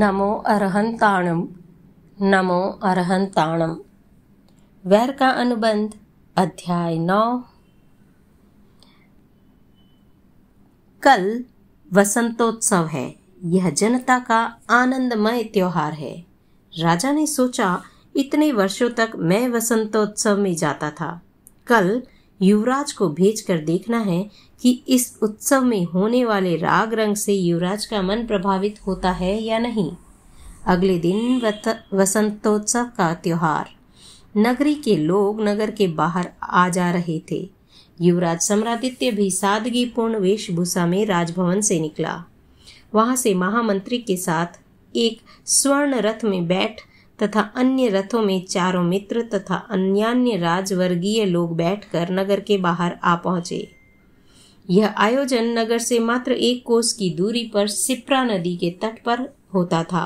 नमो अरहंताणम नमो अरहंताणम वैर का अनुबंध अध्याय नौ कल वसंतोत्सव है यह जनता का आनंदमय त्योहार है राजा ने सोचा इतने वर्षों तक मैं वसंतोत्सव में जाता था कल युवराज को भेज कर देखना है कि इस उत्सव में होने वाले राग रंग से युवराज का मन प्रभावित होता है या नहीं अगले दिन वसंतोत्सव का त्यौहार नगरी के लोग नगर के बाहर आ जा रहे थे युवराज सम्रादित्य भी सादगीपूर्ण वेशभूषा में राजभवन से निकला वहां से महामंत्री के साथ एक स्वर्ण रथ में बैठ तथा अन्य रथों में चारों मित्र तथा अन्यान्य राजवर्गीय लोग बैठकर नगर के बाहर आ पहुंचे यह आयोजन नगर से मात्र एक कोस की दूरी पर सिप्रा नदी के तट पर होता था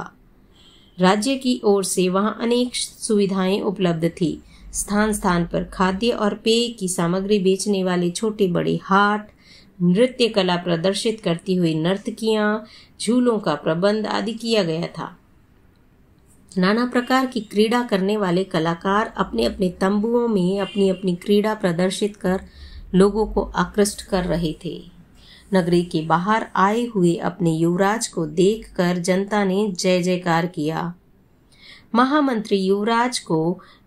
राज्य की ओर से वहां अनेक सुविधाएं उपलब्ध थी स्थान स्थान पर खाद्य और पेय की सामग्री बेचने वाले छोटे बड़े हाट नृत्य कला प्रदर्शित करती हुई नर्तकियां झूलों का प्रबंध आदि किया गया था नाना प्रकार की क्रीड़ा करने वाले कलाकार अपने अपने तंबुओं में अपनी अपनी क्रीड़ा प्रदर्शित कर लोगों को आकृष्ट कर रहे थे नगरी के बाहर आए हुए अपने युवराज को देखकर जनता ने जय जयकार किया महामंत्री युवराज को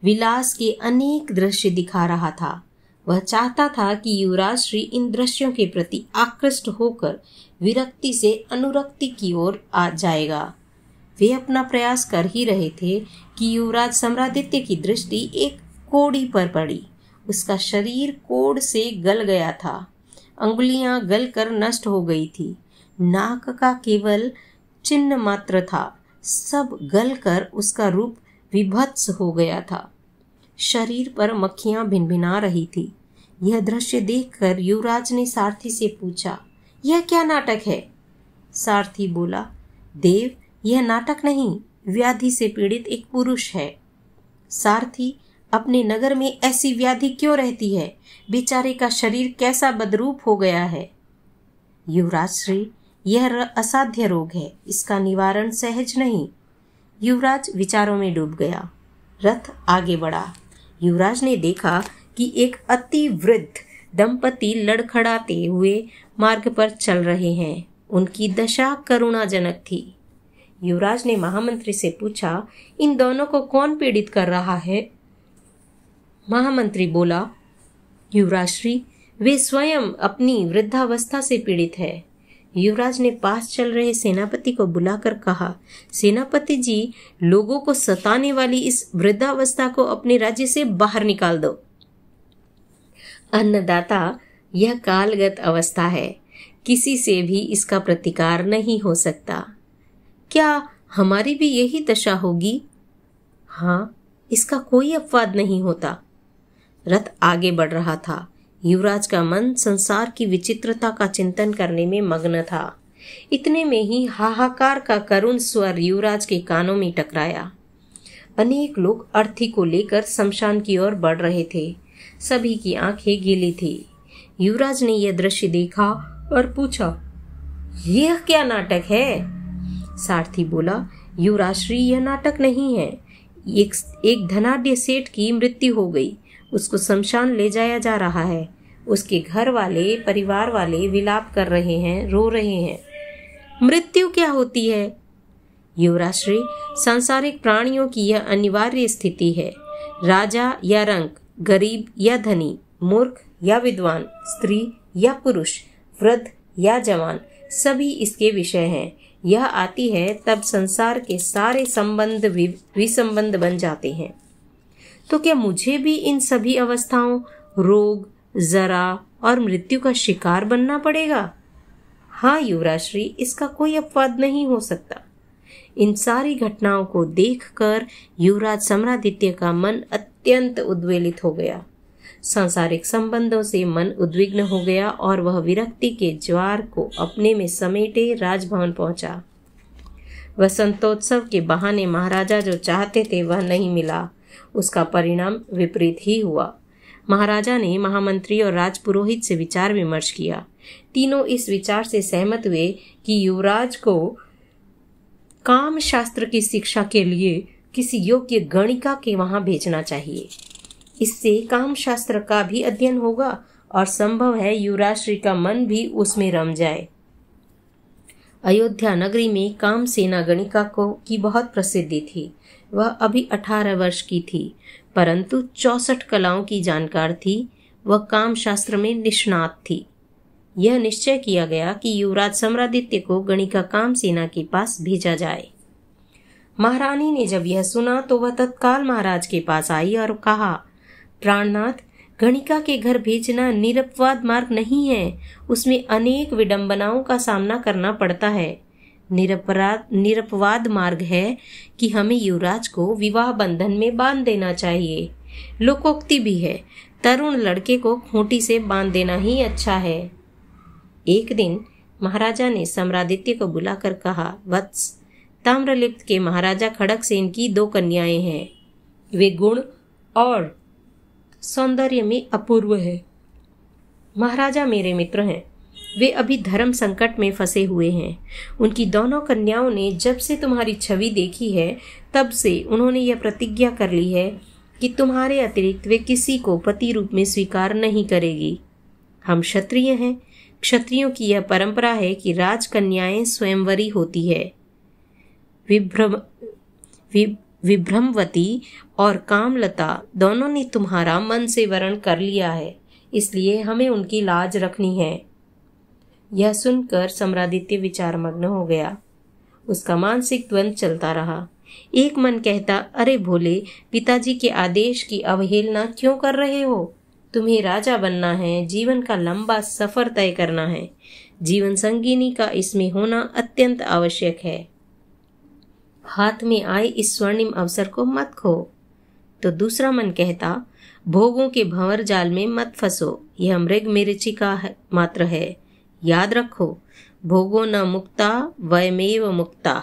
विलास के अनेक दृश्य दिखा रहा था वह चाहता था कि युवराज श्री इन दृश्यों के प्रति आकृष्ट होकर विरक्ति से अनुरक्ति की ओर आ जाएगा वे अपना प्रयास कर ही रहे थे कि युवराज सम्रादित्य की दृष्टि एक कोड़ी पर पड़ी उसका शरीर कोड से गल गया था अंगुलियां गल कर नष्ट हो गई थी नाक का केवल चिन्ह मात्र था सब गल कर उसका रूप विभत्स हो गया था शरीर पर मक्खियां भिनभिना रही थी यह दृश्य देखकर युवराज ने सारथी से पूछा यह क्या नाटक है सारथी बोला देव यह नाटक नहीं व्याधि से पीड़ित एक पुरुष है सारथी अपने नगर में ऐसी व्याधि क्यों रहती है बेचारे का शरीर कैसा बदरूप हो गया है युवराज श्री यह असाध्य रोग है इसका निवारण सहज नहीं युवराज विचारों में डूब गया रथ आगे बढ़ा युवराज ने देखा कि एक अति वृद्ध दंपति लड़खड़ाते हुए मार्ग पर चल रहे हैं उनकी दशा करुणाजनक थी युवराज ने महामंत्री से पूछा इन दोनों को कौन पीड़ित कर रहा है महामंत्री बोला युवराज श्री वे स्वयं अपनी वृद्धावस्था से पीड़ित है युवराज ने पास चल रहे सेनापति को बुलाकर कहा सेनापति जी लोगों को सताने वाली इस वृद्धावस्था को अपने राज्य से बाहर निकाल दो अन्नदाता यह कालगत अवस्था है किसी से भी इसका प्रतिकार नहीं हो सकता क्या हमारी भी यही दशा होगी हाँ इसका कोई अपवाद नहीं होता रथ आगे बढ़ रहा था युवराज का मन संसार की विचित्रता का चिंतन करने में मग्न था इतने में ही हाहाकार का करुण स्वर युवराज के कानों में टकराया अनेक लोग अर्थी को लेकर शमशान की ओर बढ़ रहे थे सभी की आंखें गीली थी युवराज ने यह दृश्य देखा और पूछा यह क्या नाटक है सारथी बोला युवराश्री यह नाटक नहीं है एक, एक धनाढ़ सेठ की मृत्यु हो गई उसको शमशान ले जाया जा रहा है उसके घर वाले परिवार वाले विलाप कर रहे हैं रो रहे हैं मृत्यु क्या होती है युवराश्री सांसारिक प्राणियों की यह अनिवार्य स्थिति है राजा या रंग गरीब या धनी मूर्ख या विद्वान स्त्री या पुरुष वृद्ध या जवान सभी इसके विषय हैं यह आती है तब संसार के सारे संबंध विसंबंध बन जाते हैं तो क्या मुझे भी इन सभी अवस्थाओं रोग जरा और मृत्यु का शिकार बनना पड़ेगा हाँ युवराज श्री इसका कोई अपवाद नहीं हो सकता इन सारी घटनाओं को देखकर युवराज सम्रादित्य का मन अत्यंत उद्वेलित हो गया सांसारिक संबंधों से मन उद्विग्न हो गया और वह विरक्ति के ज्वार को अपने में समेटे राजभवन पहुंचा वसंतोत्सव के बहाने महाराजा जो चाहते थे वह नहीं मिला उसका परिणाम विपरीत ही हुआ महाराजा ने महामंत्री और राजपुरोहित से विचार विमर्श किया तीनों इस विचार से सहमत हुए कि युवराज को काम शास्त्र की शिक्षा के लिए किसी योग्य गणिका के वहां भेजना चाहिए इससे काम शास्त्र का भी अध्ययन होगा और संभव है युवराश्री का मन भी उसमें रम जाए अयोध्या नगरी में काम सेना गणिका को की बहुत प्रसिद्धि थी वह अभी अठारह वर्ष की थी परंतु चौसठ कलाओं की जानकार थी वह काम शास्त्र में निष्णात थी यह निश्चय किया गया कि युवराज सम्रादित्य को गणिका काम सेना के पास भेजा जाए महारानी ने जब यह सुना तो वह तत्काल महाराज के पास आई और कहा प्राणनाथ गणिका के घर भेजना निरपवाद मार्ग नहीं है उसमें अनेक विडंबनाओं का सामना करना पड़ता है निरपवाद मार्ग है कि हमें युवराज को विवाह बंधन में बांध देना चाहिए लोकोक्ति भी है तरुण लड़के को खूंटी से बांध देना ही अच्छा है एक दिन महाराजा ने सम्रादित्य को बुलाकर कहा वत्स ताम्रलिप्त के महाराजा खड़क सेन की दो कन्याएं हैं वे गुण और सौंदर्य में अपूर्व है महाराजा मेरे मित्र हैं वे अभी धर्म संकट में फंसे हुए हैं उनकी दोनों कन्याओं ने जब से तुम्हारी छवि देखी है तब से उन्होंने यह प्रतिज्ञा कर ली है कि तुम्हारे अतिरिक्त वे किसी को पति रूप में स्वीकार नहीं करेगी हम क्षत्रिय हैं क्षत्रियों की यह परंपरा है कि राजकन्याएं स्वयंवरी होती है विभ्रम विभ्रमवती और कामलता दोनों ने तुम्हारा मन से वरण कर लिया है इसलिए हमें उनकी लाज रखनी है यह सुनकर सम्रादित्य विचारमग्न हो गया उसका मानसिक द्वंद चलता रहा एक मन कहता अरे भोले पिताजी के आदेश की अवहेलना क्यों कर रहे हो तुम्हें राजा बनना है जीवन का लंबा सफर तय करना है जीवन संगीनी का इसमें होना अत्यंत आवश्यक है हाथ में आए इस स्वर्णिम अवसर को मत खो तो दूसरा मन कहता भोगों के भंवर जाल में मत फंसो यह मृग मिर्ची का है, मात्र है याद रखो भोगो न मुक्ता वयमेव मुक्ता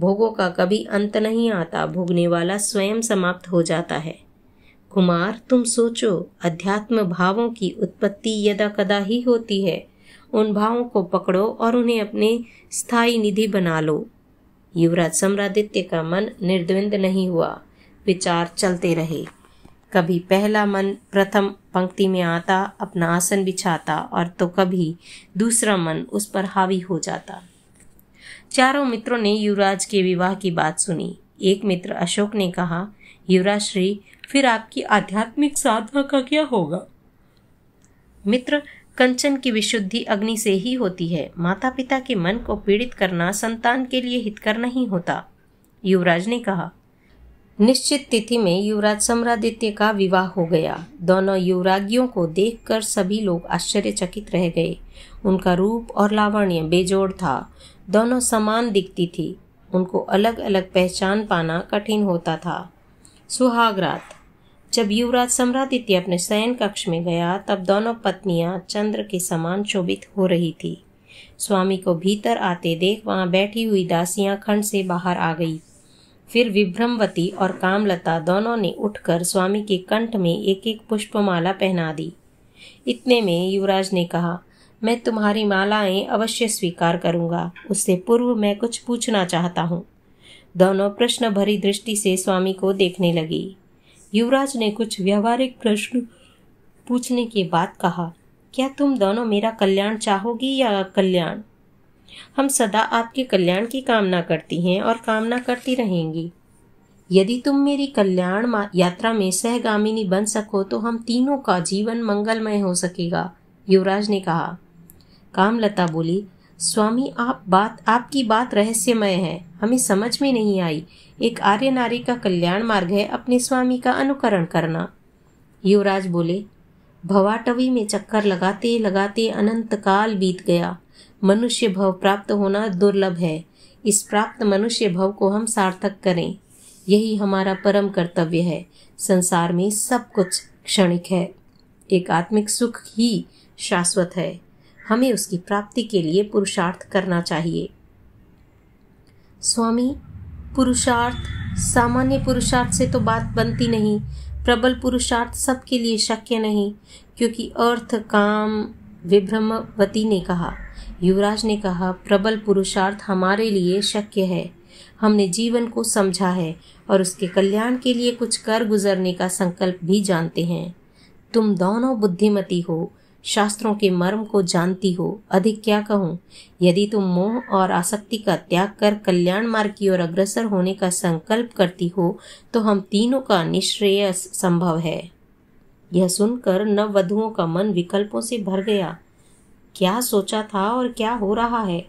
भोगों का कभी अंत नहीं आता भोगने वाला स्वयं समाप्त हो जाता है कुमार तुम सोचो अध्यात्म भावों की उत्पत्ति यदा कदा ही होती है उन भावों को पकड़ो और उन्हें अपने स्थायी निधि बना लो युवराज सम्रादित्य का मन निर्द्वंद नहीं हुआ विचार चलते रहे कभी पहला मन प्रथम पंक्ति में आता अपना आसन बिछाता और तो कभी दूसरा मन उस पर हावी हो जाता चारों मित्रों ने युवराज के विवाह की बात सुनी एक मित्र अशोक ने कहा युवराज श्री फिर आपकी आध्यात्मिक साधना का क्या होगा मित्र कंचन की विशुद्धि अग्नि से ही होती है माता पिता के मन को पीड़ित करना संतान के लिए हितकर नहीं होता युवराज ने कहा निश्चित तिथि में युवराज सम्रादित्य का विवाह हो गया दोनों युवरागियों को देखकर सभी लोग आश्चर्यचकित रह गए उनका रूप और लावण्य बेजोड़ था दोनों समान दिखती थी उनको अलग अलग पहचान पाना कठिन होता था सुहागरात जब युवराज सम्रादित्य अपने शयन कक्ष में गया तब दोनों पत्नियां चंद्र के समान शोभित हो रही थी स्वामी को भीतर आते देख वहां बैठी हुई दासियां खंड से बाहर आ गई फिर विभ्रमवती और कामलता दोनों ने उठकर स्वामी के कंठ में एक एक पुष्पमाला पहना दी इतने में युवराज ने कहा मैं तुम्हारी मालाएं अवश्य स्वीकार करूंगा उससे पूर्व मैं कुछ पूछना चाहता हूँ दोनों प्रश्न भरी दृष्टि से स्वामी को देखने लगी युवराज ने कुछ व्यवहारिक प्रश्न पूछने के बाद कहा क्या तुम दोनों मेरा कल्याण चाहोगी या कल्याण हम सदा आपके कल्याण की कामना करती हैं और कामना करती रहेंगी यदि तुम मेरी कल्याण यात्रा में सहगामिनी बन सको तो हम तीनों का जीवन मंगलमय हो सकेगा युवराज ने कहा कामलता बोली स्वामी आप बात आपकी बात रहस्यमय है हमें समझ में नहीं आई एक आर्य नारी का कल्याण मार्ग है अपने स्वामी का अनुकरण करना युवराज बोले भवाटवी में चक्कर लगाते लगाते अनंत काल बीत गया मनुष्य भव प्राप्त होना दुर्लभ है इस प्राप्त मनुष्य भव को हम सार्थक करें यही हमारा परम कर्तव्य है संसार में सब कुछ क्षणिक है एक आत्मिक सुख ही शाश्वत है हमें उसकी प्राप्ति के लिए पुरुषार्थ करना चाहिए स्वामी पुरुषार्थ सामान्य पुरुषार्थ से तो बात बनती नहीं प्रबल पुरुषार्थ सबके लिए शक्य नहीं क्योंकि अर्थ काम विभ्रमवती ने कहा युवराज ने कहा प्रबल पुरुषार्थ हमारे लिए शक्य है हमने जीवन को समझा है और उसके कल्याण के लिए कुछ कर गुजरने का संकल्प भी जानते हैं तुम दोनों बुद्धिमती हो शास्त्रों के मर्म को जानती हो अधिक क्या कहूँ यदि तुम मोह और आसक्ति का त्याग कर कल्याण मार्ग की ओर अग्रसर होने का संकल्प करती हो तो हम तीनों का निश्रेय संभव है यह सुनकर नव वधुओं का मन विकल्पों से भर गया क्या सोचा था और क्या हो रहा है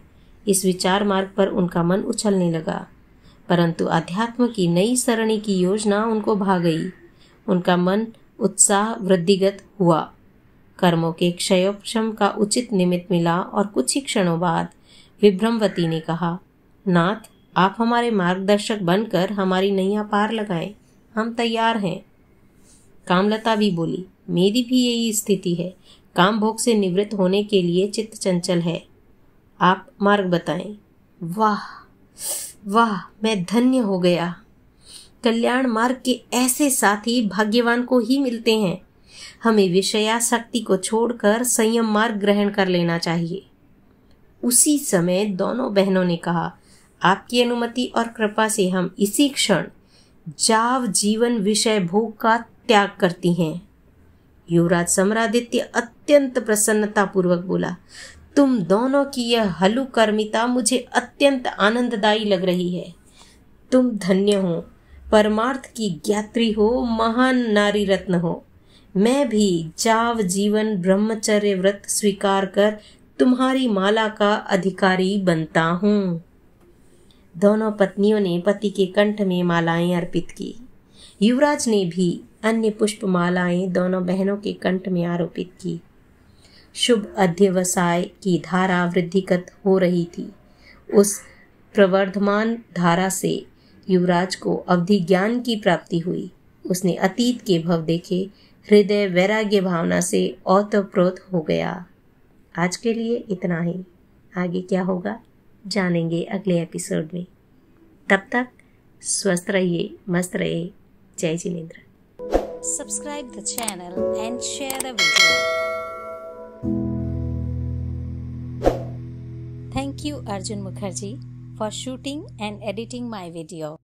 इस विचार मार्ग पर उनका मन उछलने लगा परंतु अध्यात्म की नई सरणी की योजना उनको भा गई उनका मन उत्साह वृद्धिगत हुआ कर्मों के क्षयोपशम का उचित निमित्त मिला और कुछ ही क्षणों बाद विभ्रमवती ने कहा नाथ आप हमारे मार्गदर्शक बनकर हमारी नैया पार लगाएं हम तैयार हैं कामलता भी बोली मेरी भी यही स्थिति है काम भोग से निवृत्त होने के लिए चित्त चंचल है आप मार्ग बताएं वाह वाह मैं धन्य हो गया कल्याण मार्ग के ऐसे साथी भाग्यवान को ही मिलते हैं हमें विषयाशक्ति को छोड़कर संयम मार्ग ग्रहण कर लेना चाहिए उसी समय दोनों बहनों ने कहा आपकी अनुमति और कृपा से हम इसी क्षण जाव जीवन विषय भोग का त्याग करती हैं युवराज सम्रादित्य अत्यंत प्रसन्नता पूर्वक बोला तुम दोनों की यह हलुकर्मिता मुझे अत्यंत आनंददायी लग रही है तुम धन्य हो परमार्थ की ज्ञात्री हो महान नारी रत्न हो मैं भी जाव जीवन ब्रह्मचर्य व्रत स्वीकार कर तुम्हारी माला का अधिकारी बनता हूँ दोनों पत्नियों ने पति के कंठ में मालाएं अर्पित की युवराज ने भी अन्य पुष्प मालाएं दोनों बहनों के कंठ में आरोपित की शुभ अध्यवसाय की धारा वृद्धिगत हो रही थी उस प्रवर्धमान धारा से युवराज को अवधि ज्ञान की प्राप्ति हुई उसने अतीत के भव देखे हृदय वैराग्य भावना से ओतप्रोत हो गया आज के लिए इतना ही आगे क्या होगा जानेंगे अगले एपिसोड में तब तक स्वस्थ रहिए मस्त रहिए जय Jinendra subscribe the channel and share the video thank you Arjun Mukherjee for shooting and editing my video